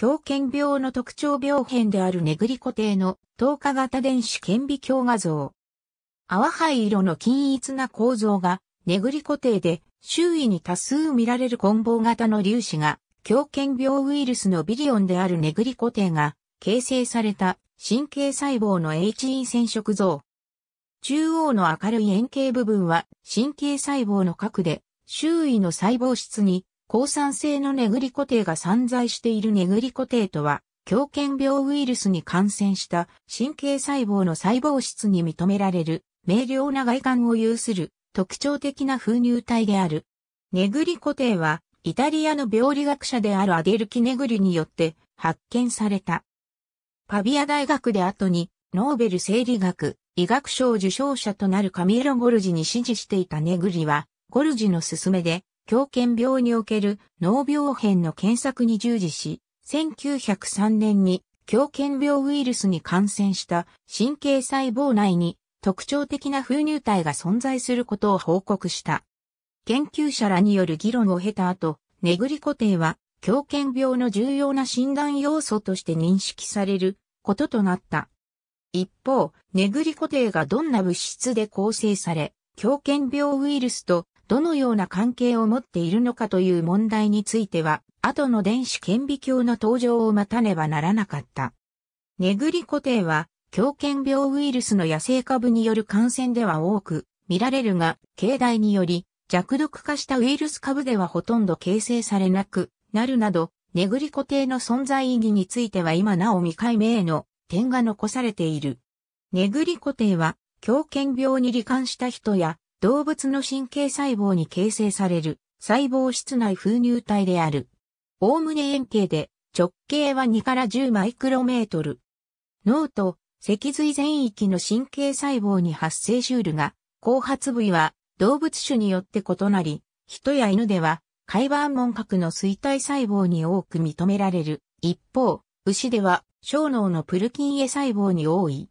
狂犬病の特徴病変であるネグリコ帝の透過型電子顕微鏡画像。泡灰色の均一な構造がネグリコ帝で周囲に多数見られる混合型の粒子が狂犬病ウイルスのビリオンであるネグリコ帝が形成された神経細胞の HE 染色像。中央の明るい円形部分は神経細胞の核で周囲の細胞質に抗酸性のネグリコテが散在しているネグリコテとは、狂犬病ウイルスに感染した神経細胞の細胞質に認められる明瞭な外観を有する特徴的な封入体である。ネグリコテはイタリアの病理学者であるアデルキネグリによって発見された。パビア大学で後にノーベル生理学医学賞受賞者となるカミエロ・ゴルジに指示していたネグリはゴルジの勧めで狂犬病における脳病変の検索に従事し、1903年に狂犬病ウイルスに感染した神経細胞内に特徴的な封入体が存在することを報告した。研究者らによる議論を経た後、ネグリコ定は狂犬病の重要な診断要素として認識されることとなった。一方、ネグリコ定がどんな物質で構成され、狂犬病ウイルスとどのような関係を持っているのかという問題については、後の電子顕微鏡の登場を待たねばならなかった。ネグリコ帝は、狂犬病ウイルスの野生株による感染では多く見られるが、境内により弱毒化したウイルス株ではほとんど形成されなくなるなど、ネグリコ帝の存在意義については今なお未解明の点が残されている。ネグリコ帝は狂犬病に罹患した人や動物の神経細胞に形成される細胞室内封入体である。おおむね円形で直径は2から10マイクロメートル。脳と脊髄全域の神経細胞に発生シュールが、後発部位は動物種によって異なり、人や犬では、海馬門核の衰退細胞に多く認められる。一方、牛では、小脳のプルキンエ細胞に多い。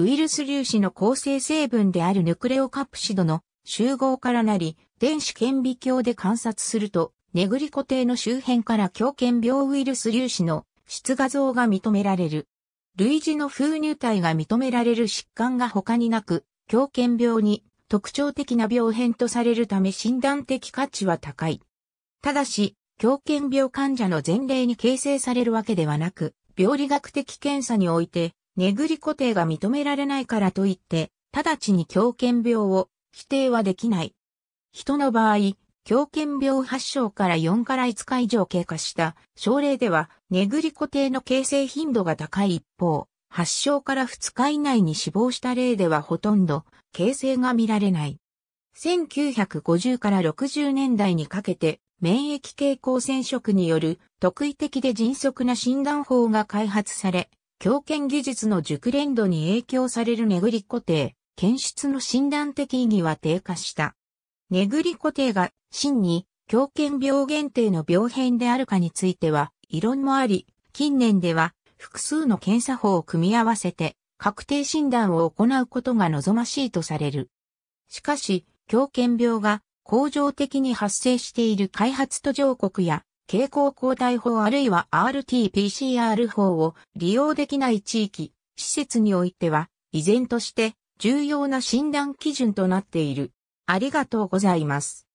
ウイルス粒子の構成成分であるヌクレオカプシドの集合からなり、電子顕微鏡で観察すると、ネグリコ艇の周辺から狂犬病ウイルス粒子の質画像が認められる。類似の風乳体が認められる疾患が他になく、狂犬病に特徴的な病変とされるため診断的価値は高い。ただし、狂犬病患者の前例に形成されるわけではなく、病理学的検査において、ねぐり固定が認められないからといって、直ちに狂犬病を否定はできない。人の場合、狂犬病発症から4から5日以上経過した症例では、ねぐり固定の形成頻度が高い一方、発症から2日以内に死亡した例ではほとんど形成が見られない。1950から60年代にかけて、免疫系光染色による特異的で迅速な診断法が開発され、強犬技術の熟練度に影響されるネグリ固定、検出の診断的意義は低下した。ネグリ固定が真に強犬病原定の病変であるかについては異論もあり、近年では複数の検査法を組み合わせて確定診断を行うことが望ましいとされる。しかし、狂犬病が恒常的に発生している開発途上国や蛍光抗体法あるいは RT-PCR 法を利用できない地域、施設においては、依然として重要な診断基準となっている。ありがとうございます。